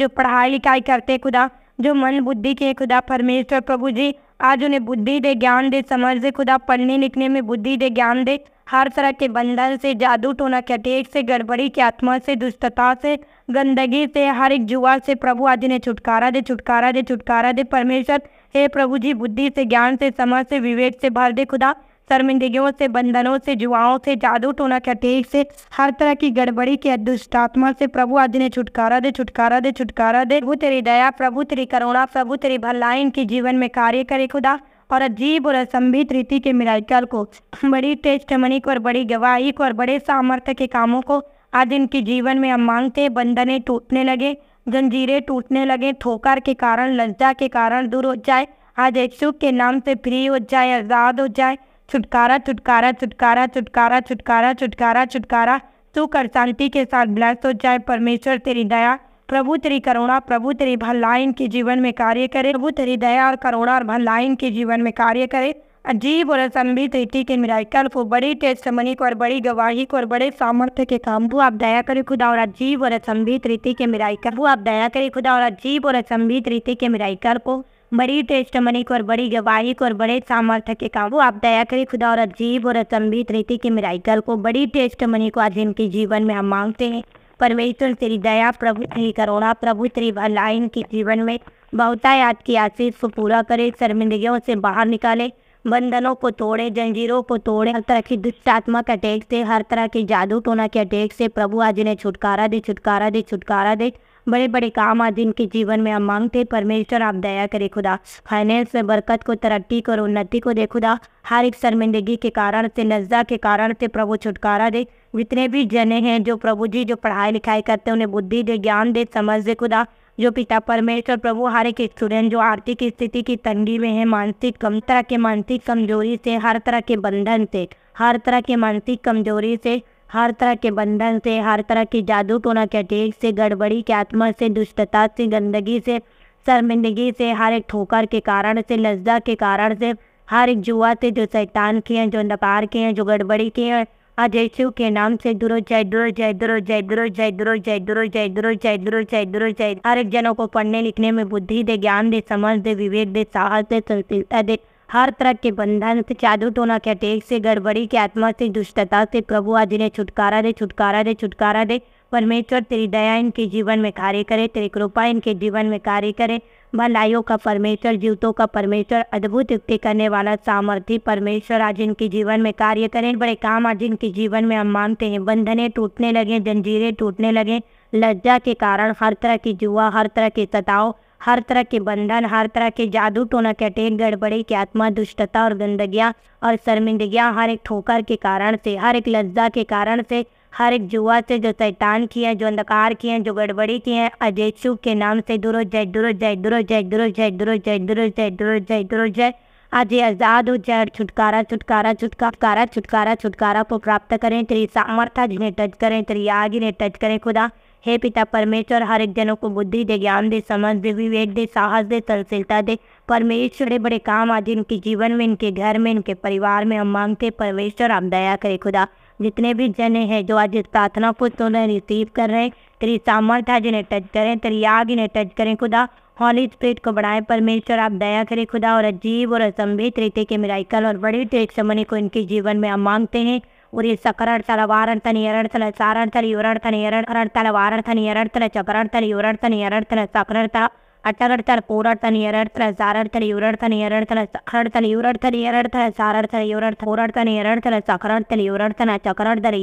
जो पढ़ाई लिखाई करते खुदा जो मन बुद्धि के खुदा परमेश्वर प्रभु जी आज उन्हें बुद्धि दे ज्ञान दे समझ दे खुदा पढ़ने लिखने में बुद्धि दे ज्ञान दे हर तरह के बंधन से जादू टोना के अटेक से गड़बड़ी की आत्मा से दुष्टता से गंदगी से हर एक जुआ से प्रभु आज उन्हें छुटकारा दे छुटकारा दे छुटकारा दे परमेश्वर हे प्रभु जी बुद्धि से ज्ञान से समझ से विवेक से भर दे खुदा शर्मिंदगियों से बंधनों से जुआओं से जादू टोना के कटेक से हर तरह की गड़बड़ी के दुष्टात्मा से प्रभु आज ने छुटकारा दे छुटकारा दे छुटकारा दे प्रभु तेरी दया प्रभु तेरी करुणा प्रभु तेरी भलाई इनके जीवन में कार्य करे खुदा और अजीब और असंभित रीति के मिराइकल को बड़ी टेस्ट मनी को और बड़ी गवाही को और बड़े सामर्थ्य के कामों को आज इनके जीवन में हम मांगते बंधने टूटने लगे जंजीरें टूटने लगे ठोकर के कारण लज्जा के कारण दूर हो जाए आज सुख के नाम से फ्री हो जाए आज़ाद हो जाए छुटकारा छुटकारा छुटकारा छुटकारा छुटकारा छुटकारा छुटकारा तू कर शांति के साथ ब्लैस हो जाए परमेश्वर तेरी दया प्रभु तेरी करुणा प्रभु तेरी भलाई इनके जीवन में कार्य करे प्रभु तेरी दया और करुणा और भलाई इनके जीवन में कार्य करे अजीब और असंभित रीति के मिराइकल को बड़ी टेस्ट मनी को और बड़ी गवाही को और बड़े सामर्थ्य के काम को आप दया करे खुदा और अजीब और असंभित रीति के मिराइकल को आप दया करे खुदा और अजीब और असंभित रीति के मिराइकल को बड़ी टेस्टमनी को और बड़ी गवाही को और बड़े सामर्थ्य के काबू आप दया करें खुदा और अजीब और अचंभित रीति के मिराइकल को बड़ी टेस्टमनी को आज इनके जीवन में हम मांगते हैं परमेश्वर तेरी दया प्रभु तेरी करुणा प्रभु तेरी भलाई इनके जीवन में बहुतायात की आशीष को पूरा करे शर्मिंदगियों से बाहर निकाले बंधनों को तोड़े जंजीरों को तोड़े हर तरह की दुष्टात्मा के अटैक से हर तरह के जादू टोना के अटैक से प्रभु आज इन्हें छुटकारा दे छुटकारा दे छुटकारा दे बड़े बड़े काम आज इनके जीवन में हम मांगते परमेश्वर आप दया करे खुदा फाइनेंस में बरकत को तरक्की करो उन्नति को दे खुदा हर एक शर्मिंदगी के कारण से नज्जा के कारण से प्रभु छुटकारा दे जितने भी जने हैं जो प्रभु जी जो पढ़ाई लिखाई करते हैं उन्हें बुद्धि दे ज्ञान दे समझ दे खुदा जो पिता परमेश्वर प्रभु हर एक स्टूडेंट जो आर्थिक स्थिति की तंगी में है मानसिक कम तरह के मानसिक कमजोरी से हर तरह के बंधन से हर तरह के मानसिक कमजोरी से हर तरह के बंधन से हर तरह के जादू टोना के टेक से गड़बड़ी के आत्मा से दुष्टता से गंदगी से शर्मिंदगी से हर एक ठोकर के कारण से लज्जा के कारण से हर एक जुआ से जो शैतान के हैं जो नपार के हैं जो गड़बड़ी के हैं शिव के नाम से दुरो जय दुरो जय दुरो जय दुरो जय दुरो जय दुरो जय दुरो जय दुरो जय दुरो जय हर एक जनों को पढ़ने लिखने में बुद्धि दे ज्ञान दे समझ दे विवेक दे साहस दे दे हर तरह के बंधन से जादू टोना के अटेक से गड़बड़ी के आत्मा से दुष्टता से प्रभु आदि ने छुटकारा दे छुटकारा दे छुटकारा दे परमेश्वर तेरी दया इनके जीवन में कार्य करे तेरी कृपा इनके जीवन में कार्य करे भलाइयों का परमेश्वर जीवतों का परमेश्वर अद्भुत युक्ति करने वाला सामर्थ्य परमेश्वर आज इनके जीवन में कार्य करें बड़े काम आज इनके जीवन में हम मानते हैं बंधने टूटने लगे जंजीरें टूटने लगे लज्जा के कारण हर तरह की जुआ हर तरह के सताव हर तरह के बंधन हर तरह के जादू टोना के अटेक गड़बड़ी की आत्मा दुष्टता और गंदगियाँ और शर्मिंदगियाँ हर एक ठोकर के कारण से हर एक लज्जा के कारण से हर एक जुआ से जो शैतान की है जो अंधकार की है जो गड़बड़ी की है शुभ के नाम से दूर जय दुरो दूर दुरो जय दूर जय दुरो दूर दुरो जय दूर जय दुरो दूर दूर आज ये आजाद हो जाए और छुटकारा छुटकारा छुटकारा छुटकारा छुटकारा को प्राप्त करें तेरी सामर्थ्य जिन्हें टच करें तेरी आग इन्हें टच करें खुदा हे पिता परमेश्वर हर एक जनों को बुद्धि दे ज्ञान दे समझ दे विवेक दे साहस दे तरसीलता दे परमेश्वर बड़े बड़े काम आज इनके जीवन में इनके घर में इनके परिवार में हम मांगते परमेश्वर आप दया करें खुदा जितने भी जने हैं जो आज इस प्रार्थना को सुन रहे रिसीव कर रहे हैं तेरी सामर्थ्य आज इन्हें टच करें तेरी आग इन्हें टच करें खुदा हॉली स्प्रिट को बढ़ाएं परमेश्वर आप दया करें खुदा और अजीब और असंभित रीति के मिराइकल और बड़ी तेज समय को इनके जीवन में हम मांगते हैं और ये सकरण तल वारण तन यरण तल सारण तल युरण तन यरण करण तल वारण तन यरण तल चकरण तल युरण तन यरण तल सकरण तला అట్టగడతాడు పోరాడతాను ఎరడతాడు సారాడతాడు ఎవరాడతాను ఎరడతాడు చక్కరాడతాడు ఎవరాడతాడు ఎరడతాడు సారాడతాడు ఎవరాడతాడు పోరాडतान एरड़तन चकराड़तन युवड़तन चकराड़तन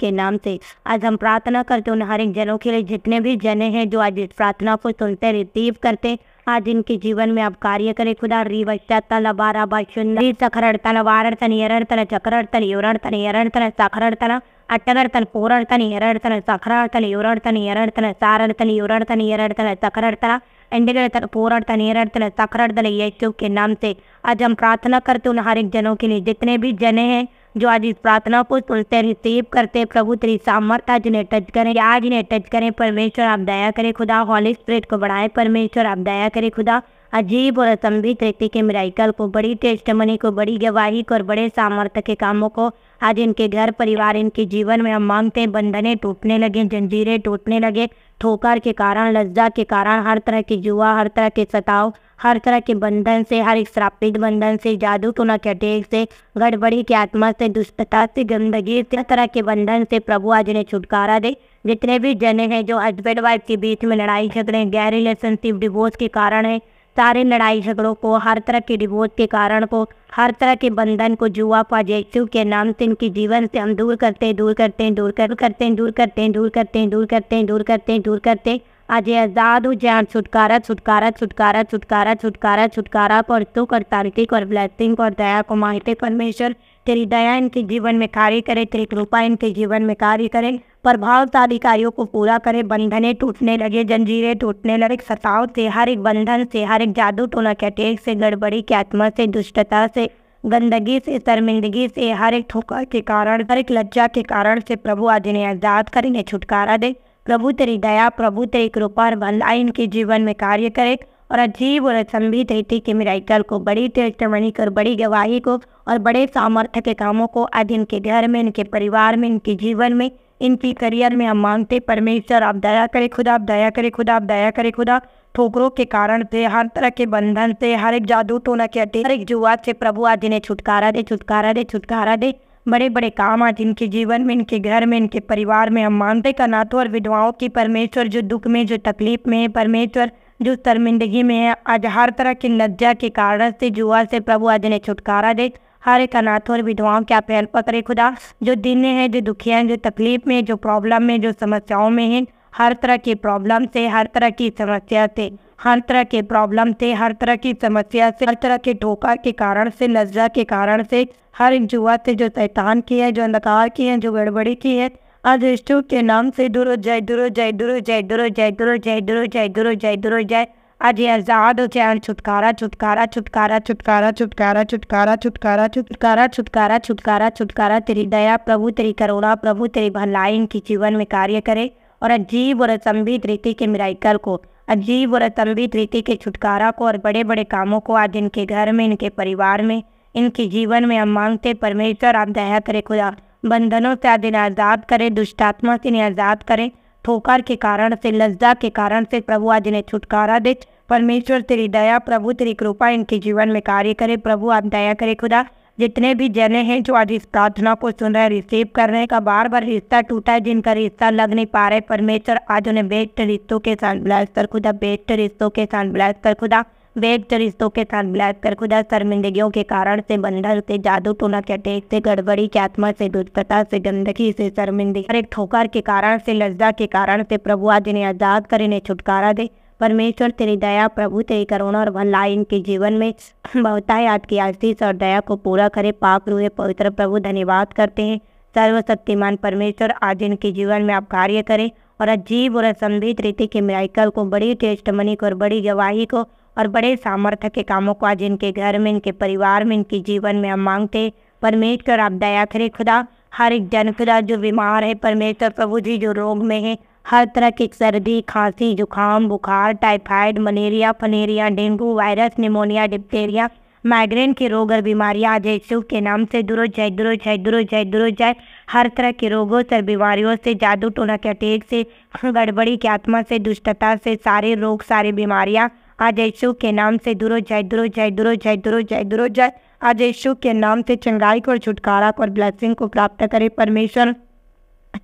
के नाम से आज हम प्रार्थना करते उन हर एक जनों के लिए जितने भी जने हैं जो आज इस प्रार्थना को सुनते रिसीव करते आज इनके जीवन में आप कार्य करें खुदा रिवश्चतन बारा तन सुंदरी सखरड़तन वारड़तन एरड़तन चकरड़तन युवड़तन एरड़तन सखरड़तन ಅಟ್ಟಗಡ್ತಾನೆ ಪೋರಾಡ್ತಾನೆ ಎರಡ್ತಾನೆ ಸಖರಾಡ್ತಾನೆ ಇವರಾಡ್ತಾನೆ ಎರಡ್ತಾನೆ ಸಾರಾಡ್ತಾನೆ ಇವರಾಡ್ತಾನೆ ಎರಡ್ತಾನೆ ಸಖರಾಡ್ತಾನೆ एंडेगड़ता पोराड़ता नेराड़ता तकराड़ता यीशु के नाम से आज हम प्रार्थना करते उन हर एक जनों के लिए जितने भी जने हैं जो आज इस प्रार्थना को सुनते रिसीव करते प्रभु तेरी सामर्थ आज इन्हें टच करें आज इन्हें टच करें परमेश्वर आप दया करें खुदा हॉली स्प्रेट को बढ़ाए परमेश्वर आप दया करें खुदा अजीब और असंभित तरीके के मिराइकल को बड़ी टेस्टमनी को बड़ी गवाही को और बड़े सामर्थ्य के कामों को आज इनके घर परिवार इनके जीवन में हम मांगते हैं बंधने टूटने लगे जंजीरें टूटने लगे ठोकर के कारण लज्जा के कारण हर तरह की जुआ हर तरह के सताव हर तरह के बंधन से हर एक श्रापित बंधन से जादू टोना के अटैक से गड़बड़ी की आत्मा से दुष्टता से गंदगी से तरह के बंधन से प्रभु आज इन्हें छुटकारा दे जितने भी जने हैं जो हस्बैंड वाइफ के बीच में लड़ाई झगड़े गैर रिलेशनशिप डिवोर्स के कारण है सारे लड़ाई झगड़ों को हर तरह के डिवोर्स के कारण को हर तरह के बंधन को जुआ पॉजेटिव के नाम से इनके जीवन से हम दूर करते हैं दूर करते हैं दूर कर करते हैं दूर करते हैं दूर करते हैं दूर करते हैं दूर करते हैं दूर करते हैं आज आजाद हो जान छुटकारा छुटकारा छुटकारा छुटकारा छुटकारा छुटकारा पर तो कर तांत्रिक और ब्लैसिंग और दया को मांगते परमेश्वर तेरी दया इनके जीवन में कार्य करे तेरी कृपा इनके जीवन में कार्य करें प्रभावशाली कार्यों को पूरा करें बंधने टूटने लगे जंजीरें टूटने लगे सताव से हर एक बंधन से हर एक जादू टोना के टेक से गड़बड़ी के आत्मा से दुष्टता से गंदगी से शर्मिंदगी से हर एक ठोकर के कारण हर एक लज्जा के कारण से प्रभु आज इन्हें आजाद कर इन्हें छुटकारा दे प्रभु तेरी दया प्रभु तेरी कृपा और इनके जीवन में कार्य करे और अजीब और असंभित रीति के मिराइकल को बड़ी टेस्टमनी कर बड़ी गवाही को और बड़े सामर्थ्य के कामों को आज इनके घर में इनके परिवार में इनके जीवन में इनकी करियर में हम मांगते परमेश्वर आप दया करे खुदा आप दया करे खुदा आप दया करे खुदा ठोकरों के कारण से हर तरह के बंधन से हर एक जादू टोना के अटे हर एक जुआ से प्रभु आज इन्हें छुटकारा दे छुटकारा दे छुटकारा दे बड़े बड़े काम आज इनके जीवन में इनके घर में इनके परिवार में हम मानते कनाथों और विधवाओं की परमेश्वर जो दुख में जो तकलीफ में है परमेश्वर जो शर्मिंदगी में है आज हर तरह की लज्जा के कारण से जुआ से प्रभु आज इन्हें छुटकारा दे हर एक अनाथों और विधवाओं की आप हेल्प करे खुदा जो दिन है जो दुखिया हैं जो तकलीफ में जो प्रॉब्लम में जो समस्याओं में हैं हर तरह की प्रॉब्लम से हर तरह की समस्या से हर तरह के प्रॉब्लम से हर तरह की समस्या से हर तरह के धोखा के कारण से नजरा के कारण से हर एक जुआ से जो शैतान की है जो अंधकार की है जो गड़बड़ी की है अधिष्ठु के नाम से दूर जय जाए जय हो जय दूर जय जाए जय हो जय दूर जय जाए जय आज आजाद हो जाए छुटकारा छुटकारा छुटकारा छुटकारा छुटकारा छुटकारा छुटकारा छुटकारा छुटकारा छुटकारा छुटकारा तेरी दया प्रभु तेरी करुणा प्रभु तेरी भलाई इनकी जीवन में कार्य करे और अजीब और असंभित रीति के मिराइकल को अजीब और असंभित रीति के छुटकारा को और बड़े बड़े कामों को आज इनके घर में इनके परिवार में इनके जीवन में हम मांगते परमेश्वर आप दया करे खुदा बंधनों से आज इन्हें आज़ाद करे दुष्टात्मा से इन्हें आज़ाद करें ठोकर के कारण से लज्जा के कारण से प्रभु आज इन्हें छुटकारा दे परमेश्वर तेरी दया प्रभु तेरी कृपा इनके जीवन में कार्य करे प्रभु आप दया करे खुदा जितने भी जने हैं जो आज इस प्रार्थना को सुन रहे रिसीव कर रहे हैं का बार बार रिश्ता टूटा है जिनका रिश्ता लग नहीं पा रहे परमेश्वर आज उन्हें बेस्ट रिश्तों के साथ ब्लास्ट कर खुदा बेस्ट रिश्तों के साथ ब्लास्ट कर खुदा वैध रिश्तों के साथ मिलाकर खुदा शर्मिंदगियों के कारण से बंधन से जादू टोना के अटैक से गड़बड़ी की आत्मा से दुष्टता से गंदगी से शर्मिंदगी और एक ठोकर के कारण से लज्जा के कारण से प्रभु आज इन्हें आजाद कर इन्हें छुटकारा दे परमेश्वर तेरी दया प्रभु तेरी करुणा और भलाई इनके जीवन में बहुताय आज की आशीष और दया को पूरा करे पाप रूहे पवित्र प्रभु धन्यवाद करते हैं सर्वशक्तिमान परमेश्वर आज इनके जीवन में आप कार्य करें और अजीब और असंभित रीति के मिराइकल को बड़ी टेस्ट मनी को और बड़ी गवाही को और बड़े सामर्थ्य के कामों को आज इनके घर में इनके परिवार में इनके जीवन में हम मांगते परमेश्वर आप दया करें खुदा हर एक जन खुदा जो बीमार है परमेश्वर प्रभु जी जो रोग में है हर तरह की सर्दी खांसी जुकाम बुखार typhoid malaria filaria dengue virus pneumonia diphtheria migraine के रोग और बीमारियां आज यीशु के नाम से दूर हो जाए दूर जाए दूर जाए दूर जाए हर तरह के रोगों से बीमारियों से जादू टोना के अटैक से गड़बड़ी की आत्मा से दुष्टता से सारे रोग सारी बीमारियां आज यीशु के नाम से दूर हो जाए दूर हो जाए दूर हो जाए दूर हो जाए दूर हो जाए आज यीशु के नाम से चंगाई को छुटकारा को और ब्लैसिंग को प्राप्त करें परमेश्वर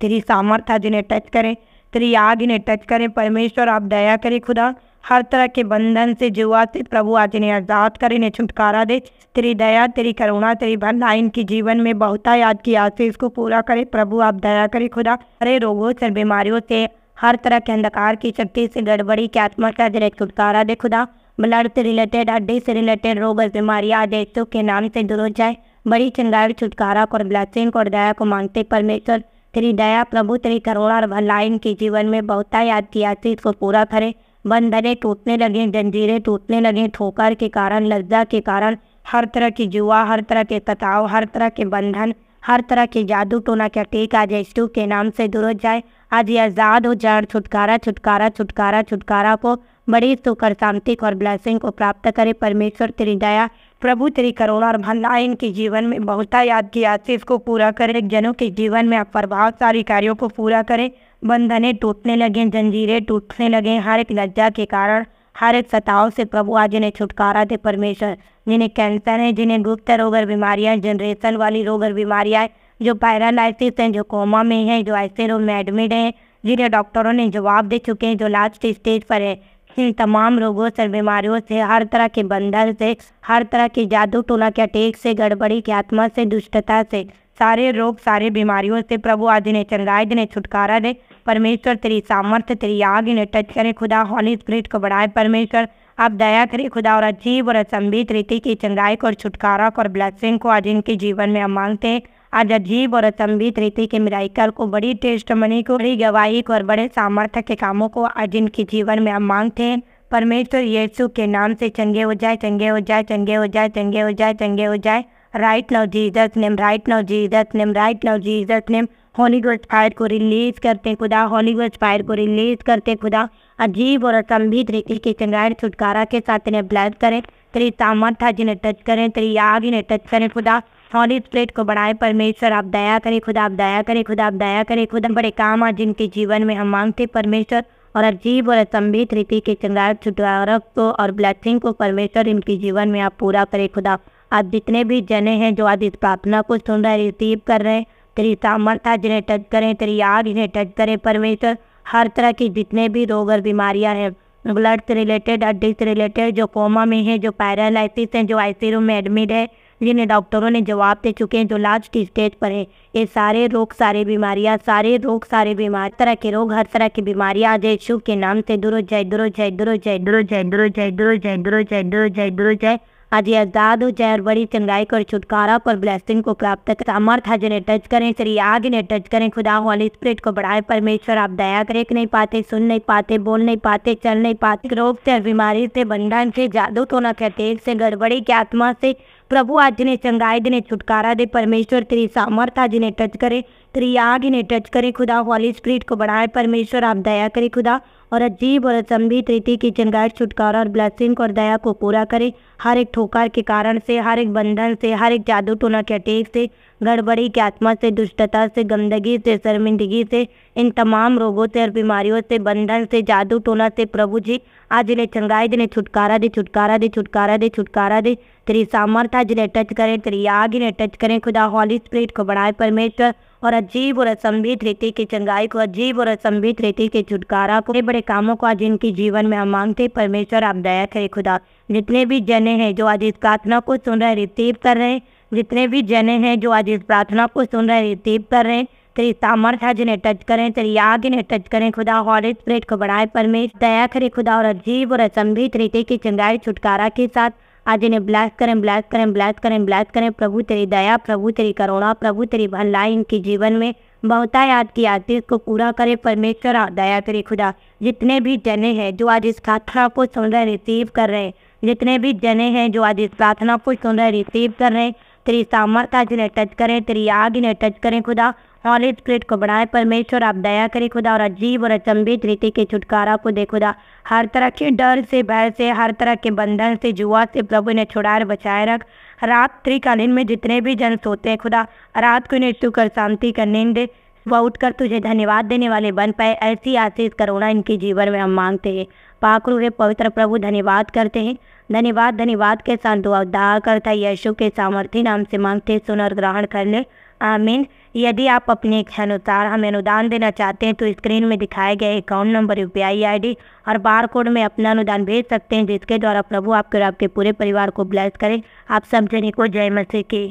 तेरी सामर्थ्य आज इन्हें टच करें तेरी आग इन्हें टच करें परमेश्वर आप दया करें खुदा हर तरह के बंधन से जुआ से प्रभु आज इन्हें आज़ाद करें इन्हें छुटकारा दे तेरी दया तेरी करुणा तेरी भलाई इनके जीवन में बहुत आज की आशीष को पूरा करें प्रभु आप दया करें खुदा अरे रोगों से बीमारियों से हर तरह के अंधकार की शक्ति से गड़बड़ी के आत्मा का दे छुटकारा दे खुदा ब्लड से रिलेटेड हड्डी से रिलेटेड रोग और बीमारियाँ आदेशों के नाम से दूर हो जाए बड़ी चंगाई छुटकारा और ब्लैसिंग और दया को मांगते परमेश्वर तेरी दया प्रभु तेरी करुणा और भलाइन के जीवन में बहुत याद इसको पूरा करे बंधने टूटने लगे जंजीरें टूटने लगे ठोकर के कारण लज्जा के कारण हर तरह की जुआ हर तरह के कताव हर तरह के बंधन हर तरह के जादू टोना क्या टेक आज स्टू के नाम से दूर हो जाए आज ये आज़ाद हो जाए छुटकारा छुटकारा छुटकारा छुटकारा को बड़ी सुख और शांति और ब्लैसिंग को प्राप्त करे परमेश्वर तेरी दया प्रभु तेरी करुणा और भंडार इनके जीवन में बहुत याद की आशीष को पूरा करे जनों के जीवन में आप प्रभावशाली कार्यों को पूरा करें बंधने टूटने लगे जंजीरें टूटने लगे हर एक लज्जा के कारण हर एक सताओं से प्रभु आज इन्हें छुटकारा दे परमेश्वर जिन्हें कैंसर है जिन्हें गुप्त रोग और बीमारियाँ जनरेशन वाली रोग और बीमारियाँ जो पैरालिसिस हैं जो कोमा में हैं जो ऐसे रोग में एडमिट हैं जिन्हें डॉक्टरों ने जवाब दे चुके हैं जो लास्ट स्टेज पर है इन तमाम रोगों से बीमारियों से हर तरह के बंधन से हर तरह के जादू टोना के अटेक से गड़बड़ी की आत्मा से दुष्टता से सारे रोग सारे बीमारियों से प्रभु आदि ने चंगाई ने छुटकारा दे परमेश्वर तेरी सामर्थ्य तेरी आग इन्हें टच करे खुदा हॉली स्प्रिट को बढ़ाए परमेश्वर आप दया करें खुदा और अजीब और असंबित रीति की चंगाई को और छुटकारा को और ब्लैसिंग को आज इनके जीवन में हम मांगते हैं आज अजीब और असंबित रीति के मिराइकल को बड़ी टेस्ट मनी को बड़ी गवाही को और बड़े सामर्थ्य के कामों को आज इनके जीवन में हम मांगते हैं परमेश्वर यीशु के नाम से चंगे हो जाए चंगे हो जाए चंगे हो जाए चंगे हो जाए चंगे हो जाए right now Jesus name right now Jesus name right now Jesus name Hollywood fire को रिलीज करते खुदा हॉलीवुड फायर को रिलीज करते खुदा अजीब और असंभी तरीके के चंगाइन छुटकारा के साथ इन्हें ब्लैस करें तेरी था जिन्हें टच करें तेरी आग इन्हें टच करें खुदा हॉली प्लेट को बढ़ाए परमेश्वर आप दया करें खुदा आप दया करें खुदा आप दया करें खुदा बड़े काम आज जिनके जीवन में हम मांगते परमेश्वर और अजीब और असंभित रीति के चंगाइन छुटकारा को और ब्लैसिंग को परमेश्वर इनके जीवन में आप पूरा करें खुदा आप जितने भी जने हैं जो आज इस प्रार्थना को सुन रहे रिसीव कर रहे हैं तेरी सामर्थ्य जिन्हें टच करें तेरी आग इन्हें टच करें परमेश्वर हर तरह की जितने भी रोग और बीमारियां हैं ब्लड से रिलेटेड हड्डी से रिलेटेड जो कोमा में है जो पैरालिसिस हैं जो आई यू में एडमिट है जिन्हें डॉक्टरों ने जवाब दे चुके हैं जो लास्ट स्टेज पर है ये सारे रोग सारे बीमारियां सारे रोग सारे बीमार तरह के रोग हर तरह की बीमारियां आज यशु के नाम से दूर जय दूर जय दूर जय दूर जय दुरो जय दुरो जय दुरो जय दुरो जय दुरो जय आज आजाद हो जाए और बड़ी चंगाई को छुटकारा पर ब्लैसिंग को प्राप्त कर समर्थ है जिन्हें टच करें श्री आग ने टच करें खुदा वाली स्प्रिट को बढ़ाए परमेश्वर आप दया देख नहीं पाते सुन नहीं पाते बोल नहीं पाते चल नहीं पाते रोग से बीमारी से बंधन से जादू तो न कहते गड़बड़ी की आत्मा से आज ने चंगाई दिने छुटकारा दे परमेश्वर तेरी सामर्थ आज इन्हें टच करे तेरी आग इन्हें टच करे खुदा हॉली स्प्रिट को बढ़ाए परमेश्वर आप दया करे खुदा और अजीब और अचंभी रीति की चंगाई छुटकारा और ब्लैसिंग और दया को पूरा करे हर एक ठोकर के कारण से हर एक बंधन से हर एक जादू टोना के अटेक से गड़बड़ी की आत्मा से दुष्टता से गंदगी से शर्मिंदगी से इन तमाम रोगों से और बीमारियों से बंधन से जादू टोना से प्रभु जी आज ने चंगाई दे छुटकारा दे छुटकारा दे छुटकारा दे छुटकारा दे तेरी सामर्थ आज ने टच करें तेरी आग ने टच करें खुदा हॉली स्प्रिट को बनाए परमेश्वर और अजीब और असंभित रीति की चंगाई को अजीब और असंभित रीति के छुटकारा को बड़े कामों को आज इनके जीवन में हम मांगते परमेश्वर आप दया करें खुदा जितने भी जने हैं जो आज इस प्रार्थना को सुन रहे रिसीव कर रहे हैं जितने भी जने हैं जो आज इस प्रार्थना को सुन रहे रिसीव कर रहे हैं तेरी सामर्थ्य जिन्हें टच करें तेरी याद इन्हें टच करें खुदा हॉल स्प्रेड को बढ़ाए परमेश दया करे खुदा और अजीब और असंभित तरीके की चंगाई छुटकारा के साथ आज इन्हें ब्लैस करें ब्लैस करें ब्लैस करें ब्लैस करें प्रभु तेरी दया प्रभु तेरी करुणा प्रभु तेरी भलाई इनके जीवन में बहुता याद की आती इसको पूरा करे परमेश्वर दया करे खुदा जितने भी जने हैं जो आज इस प्रार्थना को सुन रहे रिसीव कर रहे हैं जितने भी जने हैं जो आज इस प्रार्थना को सुन रहे रिसीव कर रहे हैं तेरी सामर्थ्य जिन्हें टच करें तेरी आग इन्हें टच करें खुदा सॉलिड स्क्रिट को बढ़ाए परमेश्वर आप दया करें खुदा और अजीब और अचंभित रीति के छुटकारा को दे खुदा हर तरह के डर से भय से हर तरह के बंधन से जुआ से प्रभु ने छुड़ाए बचाए रख रात्रिकालीन में जितने भी जन सोते हैं खुदा रात को इन्हें कर शांति करने नींद वह उठकर तुझे धन्यवाद देने वाले बन पाए ऐसी आशीष करुणा इनके जीवन में हम मांगते हैं पाकरू के पवित्र प्रभु धन्यवाद करते हैं धन्यवाद धन्यवाद के साथ दुआ दाह करता यशु के सामर्थ्य नाम से मांगते सुन और ग्रहण कर ले आमीन यदि आप अपने अनुसार हमें अनुदान देना चाहते हैं तो स्क्रीन में दिखाए गए अकाउंट नंबर यू पी और बार कोड में अपना अनुदान भेज सकते हैं जिसके द्वारा प्रभु आपके और आपके पूरे परिवार को ब्लेस करें आप सब जने को जय मसी की